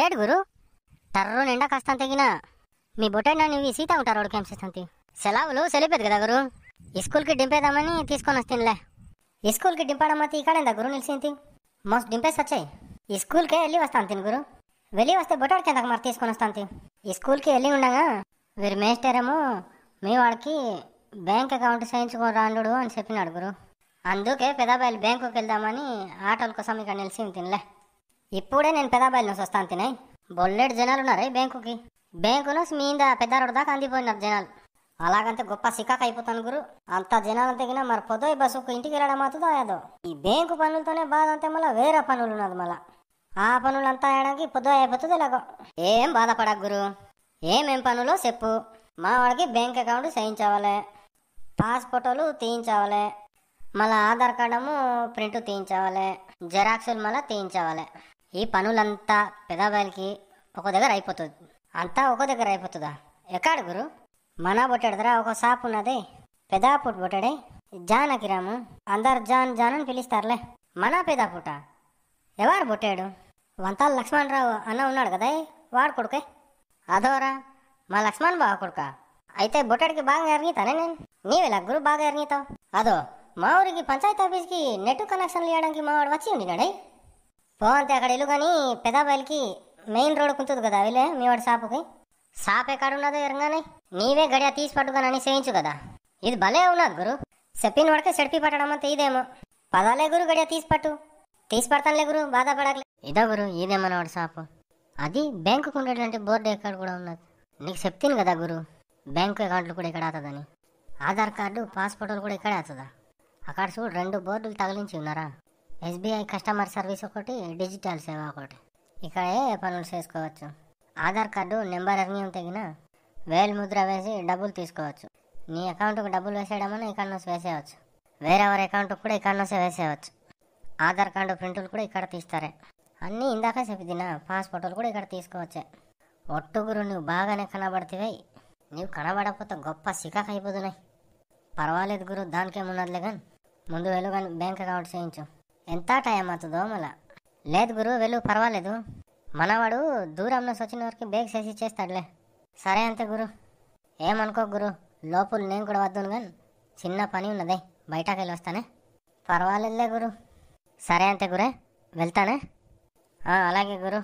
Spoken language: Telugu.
ఏడు గురు ಗುರು నిండా కాస్తా ಕಾಸ್ತಂತೆಗಿನ మీ బొట్టైనా నువ్వు సీత ఉంటారు వాడు చేస్తుంది సెలవులు సెలిపేది కదా గురు స్కూల్కి డింపేదామని తీసుకొని ఈ స్కూల్కి ఇక్కడ ఇక్కడేందా గురు నిలిచింది మోస్ట్ డింపేసి వచ్చాయి ఈ స్కూల్కే వెళ్ళి వస్తాను తిని గురు వెళ్ళి వస్తే బొటాడు కిందకు మరి తీసుకొని వస్తాను ఈ స్కూల్కి వెళ్ళి ఉండగా వీరు మేస్టరేమో మీ వాడికి బ్యాంక్ అకౌంట్ చేయించుకొని రాండు అని చెప్పినాడు గురు అందుకే పెదాబాయిలు బ్యాంకుకి వెళ్దామని ఆటోల కోసం ఇక్కడ నిలిచింది తినలే ఇప్పుడే నేను పెదాబాయిల నుంచి వస్తాను తినాయి బొల్లెడు జనాలు ఉన్నారే బ్యాంకుకి బ్యాంకు నుంచి పెద్ద పెద్దారోడు దాకా అందిపోయినారు జనాలు అలాగంటే గొప్ప సికాక్ అయిపోతాను గురు అంత జనాలు తెగినా మరి పొదోయ్ బస్సుకు ఇంటికి వెళ్ళడం అవుతుందో ఏదో ఈ బ్యాంకు పనులతోనే బాధ అంతే మళ్ళీ వేరే పనులు ఉన్నది మళ్ళీ ఆ పనులంతా వేయడానికి పొద్దు అయిపోతుంది ఎలాగో ఏం బాధపడకు గురు ఏమేం పనులో చెప్పు మా వాడికి బ్యాంక్ అకౌంట్ చేయించవాలి పాస్ ఫోటోలు తీయించవాలి మళ్ళీ ఆధార్ కార్డము ప్రింట్ తీయించవాలి జెరాక్సులు మళ్ళీ తీయించవాలి ఈ పనులంతా పెదవాళ్ళకి ఒక దగ్గర అయిపోతుంది అంతా ఒక దగ్గర అయిపోతుందా ఎక్కడ గురు మన బొట్టడదరా ఒక సాపు ఉన్నది పెదాపుట్ బొట్టడే జాన్ అకిరాము అందరు జాన్ జాన్ అని పిలుస్తారులే మన పెదాపుట ఎవరు బొట్టాడు లక్ష్మణ్ రావు అన్న ఉన్నాడు కదా వాడు కొడుకే అదోరా మా లక్ష్మణ్ బావ కొడుక అయితే బొట్టడికి బాగా ఎరిగితానే నేను నీవే గురు బాగా ఎరిగితావు అదో మా ఊరికి పంచాయతీ ఆఫీస్కి నెట్ కనెక్షన్లు ఇవ్వడానికి మా వాడు వచ్చి ఉండినాడే పో అక్కడ ఇల్లు కానీ పెదాబాయిలకి మెయిన్ రోడ్ కుంటుంది కదా వెళ్ళే మీ వాడి షాపుకి షాప్ ఎక్కడ ఉన్నదో ఎరగానే నీవే గడియా తీసి పట్టుకోనని చేయించు కదా ఇది భలే ఉన్నది గురు చెప్పిన వాడికే చెడిపి పట్టడం అంత ఇదేమో పదాలే గురు గడియా తీసి పట్టు తీసి పడతానులే గురు బాధపడకలే ఇదా గురు ఇదేమో వాడు షాపు అది బ్యాంకుకు ఉండేటువంటి బోర్డు ఎక్కడ కూడా ఉన్నది నీకు చెప్తాను కదా గురు బ్యాంకు అకౌంట్లు కూడా ఇక్కడ అవుతుందని ఆధార్ కార్డు పాస్పోర్ట్లు కూడా ఇక్కడే అవుతుందా అక్కడ చూడు రెండు బోర్డులు తగిలించి ఉన్నారా ఎస్బీఐ కస్టమర్ సర్వీస్ ఒకటి డిజిటల్ సేవ ఒకటి ఇక్కడ ఏ పనులు చేసుకోవచ్చు ఆధార్ కార్డు నెంబర్ అన్యం తగిన వేలు ముద్ర వేసి డబ్బులు తీసుకోవచ్చు నీ అకౌంట్కు డబ్బులు వేసేయడమని ఇక్కడ నుంచి వేసేయవచ్చు వేరే ఎవరి కూడా ఇక్కడ నుంచే వేసేయవచ్చు ఆధార్ కార్డు ప్రింటులు కూడా ఇక్కడ తీస్తారే అన్నీ ఇందాక చెప్పిన పాస్పోర్టులు కూడా ఇక్కడ తీసుకోవచ్చే ఒట్టుగురు నువ్వు బాగానే కనబడితేవై నీవు కనబడకపోతే గొప్ప సికాక్ అయిపోతున్నాయి పర్వాలేదు గురు దానికేమున్నదిలే కానీ ముందు వెళ్ళు కానీ బ్యాంక్ అకౌంట్ చేయించు ఎంత టైం అవుతుందో మళ్ళా లేదు గురు వెళ్ళు పర్వాలేదు మనవాడు దూరం నుంచి వచ్చిన వరకు బేగ్ చేసి చేస్తాడులే సరే అంతే గురు ఏమనుకో గురు లోపల నేను కూడా వద్దును కానీ చిన్న పని ఉన్నదే బయటకు వెళ్ళి వస్తానే పర్వాలేదులే గురు సరే అంతే గురే వెళ్తానే అలాగే గురు